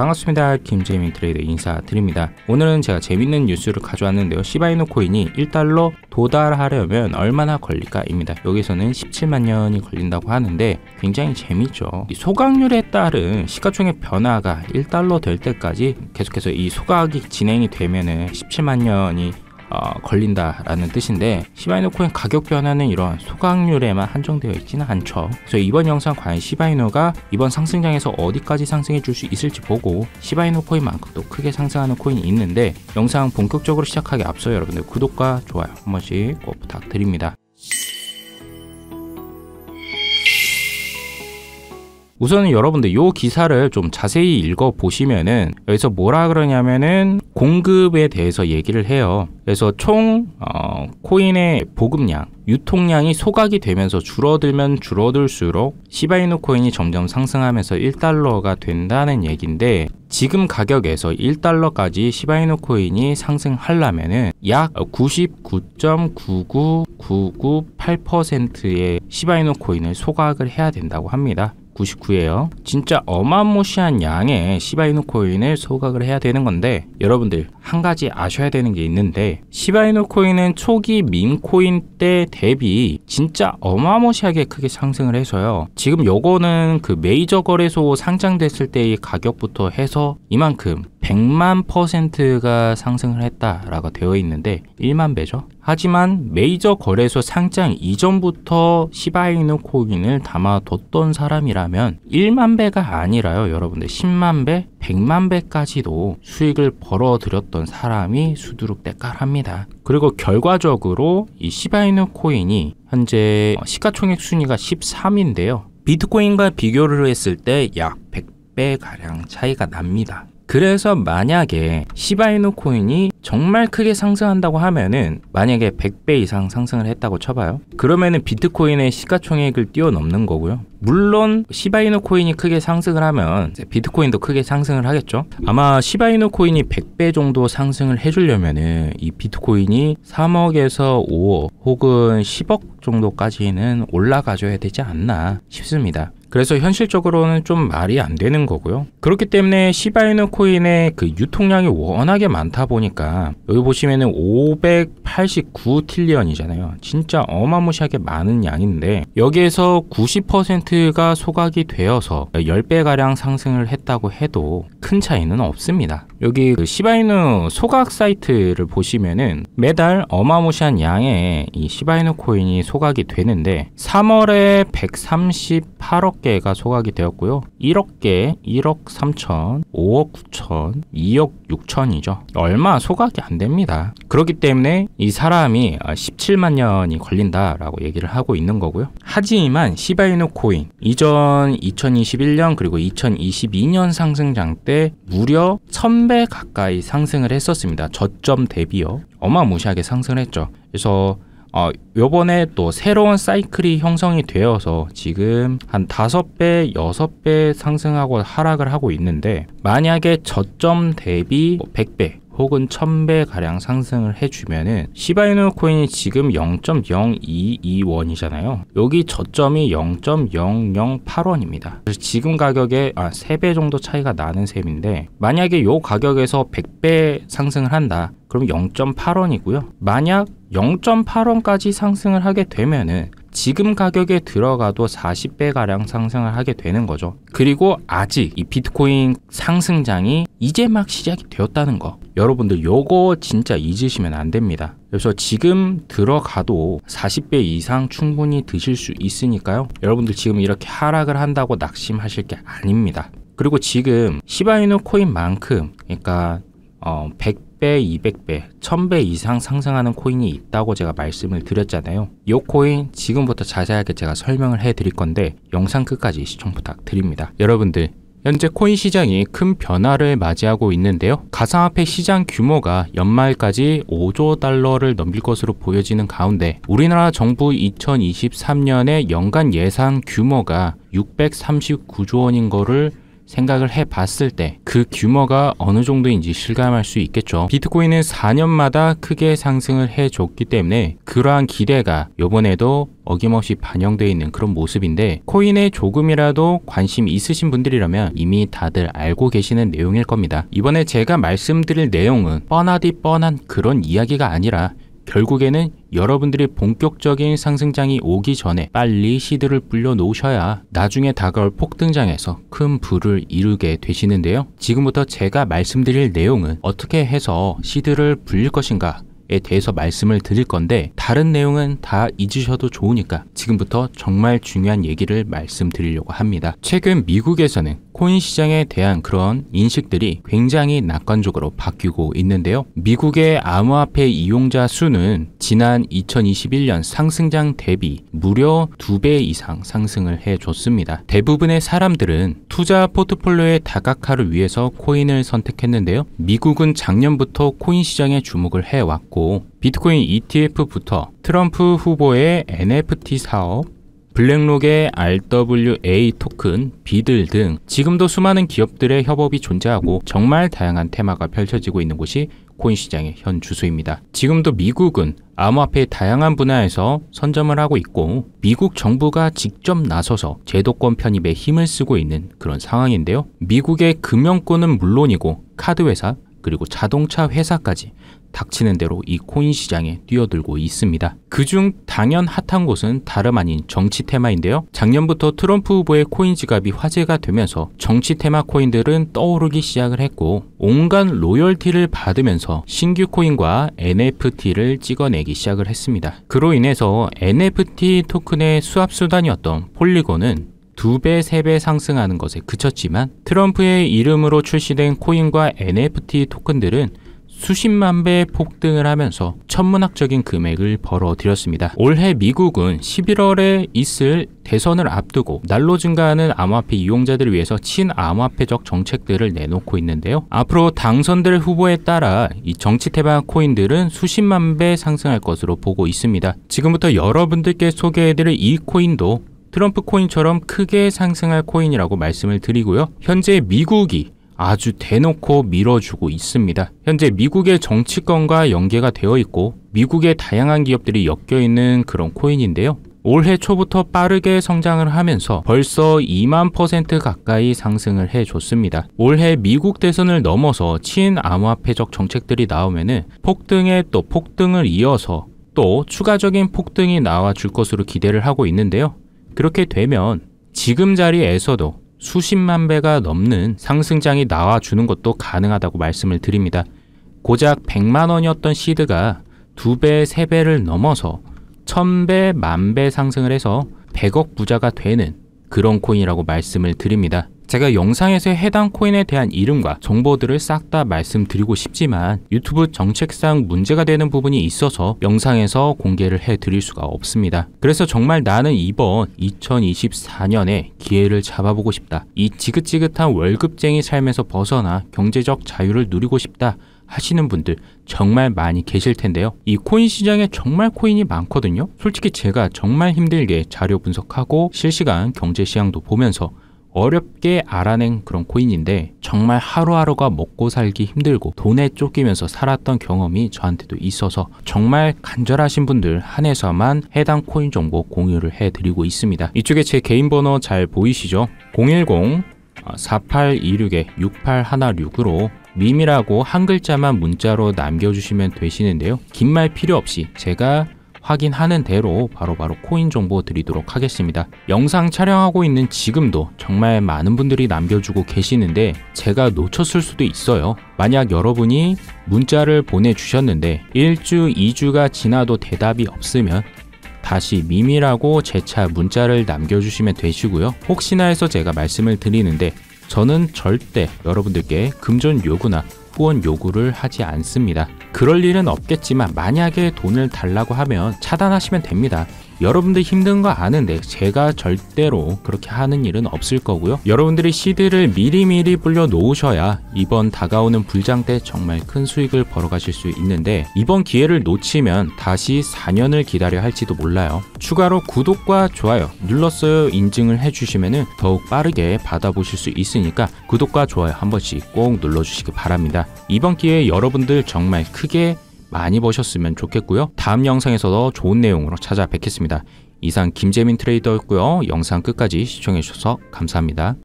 반갑습니다. 김재민 트레이더 인사드립니다. 오늘은 제가 재밌는 뉴스를 가져왔는데요. 시바이노 코인이 1달러 도달하려면 얼마나 걸릴까입니다. 여기서는 17만 년이 걸린다고 하는데 굉장히 재밌죠. 소각률에 따른 시가총액 변화가 1달러 될 때까지 계속해서 이 소각이 진행이 되면은 17만 년이 어, 걸린다라는 뜻인데 시바이노코인 가격 변화는 이런 소각률에만 한정되어 있지는 않죠. 그래서 이번 영상 과연 시바이노가 이번 상승장에서 어디까지 상승해 줄 수 있을지 보고 시바이노 코인만큼 또 크게 상승하는 코인이 있는데 영상 본격적으로 시작하기 앞서 여러분들 구독과 좋아요 한 번씩 꼭 부탁드립니다. 우선은 여러분들 요 기사를 좀 자세히 읽어 보시면은 여기서 뭐라 그러냐면은 공급에 대해서 얘기를 해요. 그래서 총 어, 코인의 보급량 유통량이 소각이 되면서 줄어들면 줄어들수록 시바이누 코인이 점점 상승하면서 1달러가 된다는 얘긴데 지금 가격에서 1달러까지 시바이누 코인이 상승하려면은 약 99.99998%의 시바이누 코인을 소각을 해야 된다고 합니다. 99예요. 진짜 어마무시한 양의 시바이누 코인을 소각을 해야 되는 건데 여러분들 한 가지 아셔야 되는 게 있는데 시바이노 코인은 초기 민 코인 때 대비 진짜 어마무시하게 크게 상승을 해서요. 지금 요거는 그 메이저 거래소 상장됐을 때의 가격부터 해서 이만큼 100만 퍼센트가 상승을 했다라고 되어 있는데 1만 배죠. 하지만 메이저 거래소 상장 이전부터 시바이누 코인을 담아뒀던 사람이라면 1만 배가 아니라요 여러분들 10만 배, 100만 배까지도 수익을 벌어들였던 어떤 사람이 수두룩 대깔합니다. 그리고 결과적으로 이 시바이누 코인이 현재 시가총액 순위가 13인데요. 비트코인과 비교를 했을 때 약 100배가량 차이가 납니다. 그래서 만약에 시바이노 코인이 정말 크게 상승한다고 하면은 만약에 100배 이상 상승을 했다고 쳐봐요 그러면은 비트코인의 시가총액을 뛰어넘는 거고요 물론 시바이노 코인이 크게 상승을 하면 비트코인도 크게 상승을 하겠죠 아마 시바이노 코인이 100배 정도 상승을 해주려면은 이 비트코인이 3억에서 5억 혹은 10억 정도까지는 올라가줘야 되지 않나 싶습니다 그래서 현실적으로는 좀 말이 안 되는 거고요. 그렇기 때문에 시바이누 코인의 그 유통량이 워낙에 많다 보니까 여기 보시면은 589 틸리언이잖아요. 진짜 어마무시하게 많은 양인데 여기에서 90%가 소각이 되어서 10배가량 상승을 했다고 해도 큰 차이는 없습니다. 여기 그 시바이누 소각 사이트를 보시면은 매달 어마무시한 양의 이 시바이누 코인이 소각이 되는데 3월에 138억 개가 소각이 되었고요. 1억 개, 1억 3천, 5억 9천, 2억 6천이죠. 얼마 소각이 안 됩니다. 그렇기 때문에 이 사람이 17만 어, 년이 걸린다라고 얘기를 하고 있는 거고요. 하지만 시바이누 코인 이전 2021년 그리고 2022년 상승장 때 무려 1 0 0 0 3배 가까이 상승을 했었습니다. 저점 대비요. 어마무시하게 상승을 했죠. 그래서 어, 요번에 또 새로운 사이클이 형성이 되어서 지금 한5배6배 상승하고 하락을 하고 있는데 만약에 저점 대비 100배 뭐 혹은 1000배 가량 상승을 해주면은 시바이노 코인이 지금 0.022원이잖아요. 여기 저점이 0.008원입니다. 지금 가격에 아, 3배 정도 차이가 나는 셈인데 만약에 요 가격에서 100배 상승을 한다. 그럼 0.8원이고요. 만약 0.8원까지 상승을 하게 되면은 지금 가격에 들어가도 40배가량 상승을 하게 되는 거죠. 그리고 아직 이 비트코인 상승장이 이제 막 시작이 되었다는 거. 여러분들 요거 진짜 잊으시면 안 됩니다. 그래서 지금 들어가도 40배 이상 충분히 드실 수 있으니까요. 여러분들 지금 이렇게 하락을 한다고 낙심하실 게 아닙니다. 그리고 지금 시바이누 코인만큼 그러니까 어, 100배 100배, 200배, 1000배 이상 상승하는 코인이 있다고 제가 말씀을 드렸잖아요. 이 코인 지금부터 자세하게 제가 설명을 해드릴 건데 영상 끝까지 시청 부탁드립니다. 여러분들 현재 코인 시장이 큰 변화를 맞이하고 있는데요. 가상화폐 시장 규모가 연말까지 5조 달러를 넘길 것으로 보여지는 가운데 우리나라 정부 2023년의 연간 예상 규모가 639조 원인 거를 생각을 해봤을 때 그 규모가 어느 정도인지 실감할 수 있겠죠. 비트코인은 4년마다 크게 상승을 해줬기 때문에 그러한 기대가 요번에도 어김없이 반영되어 있는 그런 모습인데 코인에 조금이라도 관심 있으신 분들이라면 이미 다들 알고 계시는 내용일 겁니다. 이번에 제가 말씀드릴 내용은 뻔하디 뻔한 그런 이야기가 아니라 결국에는 여러분들이 본격적인 상승장이 오기 전에 빨리 시드를 불려 놓으셔야 나중에 다가올 폭등장에서 큰 부를 이루게 되시는데요. 지금부터 제가 말씀드릴 내용은 어떻게 해서 시드를 불릴 것인가 대해서 말씀을 드릴 건데 다른 내용은 다 잊으셔도 좋으니까 지금부터 정말 중요한 얘기를 말씀드리려고 합니다. 최근 미국에서는 코인 시장에 대한 그런 인식들이 굉장히 낙관적으로 바뀌고 있는데요. 미국의 암호화폐 이용자 수는 지난 2021년 상승장 대비 무려 2배 이상 상승을 해줬습니다. 대부분의 사람들은 투자 포트폴리오의 다각화를 위해서 코인을 선택했는데요. 미국은 작년부터 코인 시장에 주목을 해왔고 있고 비트코인 ETF부터 트럼프 후보의 NFT 사업, 블랙록의 RWA 토큰, 비들 등 지금도 수많은 기업들의 협업이 존재하고 정말 다양한 테마가 펼쳐지고 있는 곳이 코인 시장의 현 주소입니다. 지금도 미국은 암호화폐 의 다양한 분야에서 선점을 하고 있고 미국 정부가 직접 나서서 제도권 편입에 힘을 쓰고 있는 그런 상황인데요. 미국의 금융권은 물론이고 카드 회사 그리고 자동차 회사까지 닥치는 대로 이 코인 시장에 뛰어들고 있습니다. 그중 당연 핫한 곳은 다름 아닌 정치 테마인데요. 작년부터 트럼프 후보의 코인 지갑이 화제가 되면서 정치 테마 코인들은 떠오르기 시작을 했고 온갖 로열티를 받으면서 신규 코인과 NFT를 찍어내기 시작을 했습니다. 그로 인해서 NFT 토큰의 수합 수단이었던 폴리곤은 2배, 3배 상승하는 것에 그쳤지만 트럼프의 이름으로 출시된 코인과 NFT 토큰들은 수십만 배 폭등을 하면서 천문학적인 금액을 벌어들였습니다. 올해 미국은 11월에 있을 대선을 앞두고 날로 증가하는 암호화폐 이용자들을 위해서 친암호화폐적 정책들을 내놓고 있는데요. 앞으로 당선될 후보에 따라 이 정치 태마 코인들은 수십만 배 상승할 것으로 보고 있습니다. 지금부터 여러분들께 소개해드릴 이 코인도 트럼프 코인처럼 크게 상승할 코인이라고 말씀을 드리고요. 현재 미국이 아주 대놓고 밀어주고 있습니다. 현재 미국의 정치권과 연계가 되어 있고 미국의 다양한 기업들이 엮여있는 그런 코인인데요. 올해 초부터 빠르게 성장을 하면서 벌써 2만 퍼센트 가까이 상승을 해줬습니다. 올해 미국 대선을 넘어서 친암호화폐적 정책들이 나오면 폭등에 또 폭등을 이어서 또 추가적인 폭등이 나와줄 것으로 기대를 하고 있는데요. 그렇게 되면 지금 자리에서도 수십만 배가 넘는 상승장이 나와주는 것도 가능하다고 말씀을 드립니다. 고작 100만 원이었던 시드가 2배, 3배를 넘어서 1배 만배 상승을 해서 100억 부자가 되는 그런 코인이라고 말씀을 드립니다. 제가 영상에서 해당 코인에 대한 이름과 정보들을 싹 다 말씀드리고 싶지만 유튜브 정책상 문제가 되는 부분이 있어서 영상에서 공개를 해드릴 수가 없습니다. 그래서 정말 나는 이번 2024년에 기회를 잡아보고 싶다. 이 지긋지긋한 월급쟁이 삶에서 벗어나 경제적 자유를 누리고 싶다. 하시는 분들 정말 많이 계실 텐데요. 이 코인 시장에 정말 코인이 많거든요. 솔직히 제가 정말 힘들게 자료 분석하고 실시간 경제 시향도 보면서 어렵게 알아낸 그런 코인인데 정말 하루하루가 먹고 살기 힘들고 돈에 쫓기면서 살았던 경험이 저한테도 있어서 정말 간절하신 분들 한해서만 해당 코인 정보 공유를 해드리고 있습니다. 이쪽에 제 개인 번호 잘 보이시죠? 010 4826-6816으로 어, 밈이라고 한 글자만 문자로 남겨주시면 되시는데요. 긴 말 필요 없이 제가 확인하는 대로 바로바로 바로 코인 정보 드리도록 하겠습니다. 영상 촬영하고 있는 지금도 정말 많은 분들이 남겨주고 계시는데 제가 놓쳤을 수도 있어요. 만약 여러분이 문자를 보내주셨는데 1주, 2주가 지나도 대답이 없으면 다시 미미라고 재차 문자를 남겨주시면 되시고요. 혹시나 해서 제가 말씀을 드리는데 저는 절대 여러분들께 금전 요구나 후원 요구를 하지 않습니다. 그럴 일은 없겠지만 만약에 돈을 달라고 하면 차단하시면 됩니다. 여러분들 힘든 거 아는데 네, 제가 절대로 그렇게 하는 일은 없을 거고요. 여러분들이 시드를 미리미리 불려 놓으셔야 이번 다가오는 불장 때 정말 큰 수익을 벌어가실 수 있는데 이번 기회를 놓치면 다시 4년을 기다려 할지도 몰라요. 추가로 구독과 좋아요 눌렀어요 인증을 해주시면 더욱 빠르게 받아보실 수 있으니까 구독과 좋아요 한 번씩 꼭 눌러주시기 바랍니다. 이번 기회에 여러분들 정말 크게 많이 보셨으면 좋겠고요. 다음 영상에서 도 좋은 내용으로 찾아뵙겠습니다. 이상 김재민 트레이더였고요. 영상 끝까지 시청해주셔서 감사합니다.